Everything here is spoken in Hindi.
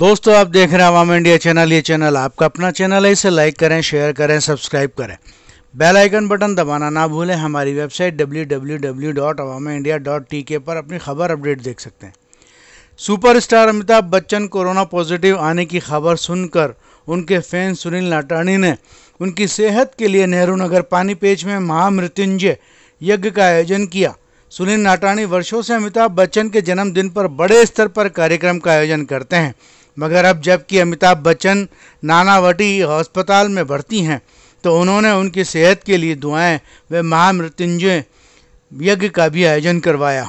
दोस्तों आप देख रहे हैं अवाम इंडिया चैनल ये चैनल आपका अपना चैनल है इसे लाइक करें शेयर करें सब्सक्राइब करें बेल आइकन बटन दबाना ना भूलें हमारी वेबसाइट www.awamindia.tk पर अपनी खबर अपडेट देख सकते हैं superstar Amitabh Bachchan corona positive आने की खबर सुनकर उनके फैन सुनील नाटाणी ने उनकी सेहत के लिए नेहरू नगर पानीपेच में महामृत्युंजय यज्ञ का आयोजन किया सुनील नाटानी वर्षों से अमिताभ बच्चन के जन्मदिन पर बड़े स्तर पर कार्यक्रम का आयोजन करते हैं मगर अब जबकि अमिताभ बच्चन नानावटी अस्पताल में भर्ती हैं तो उन्होंने उनकी सेहत के लिए दुआएं व महामृत्युंजय यज्ञ का भी आयोजन करवाया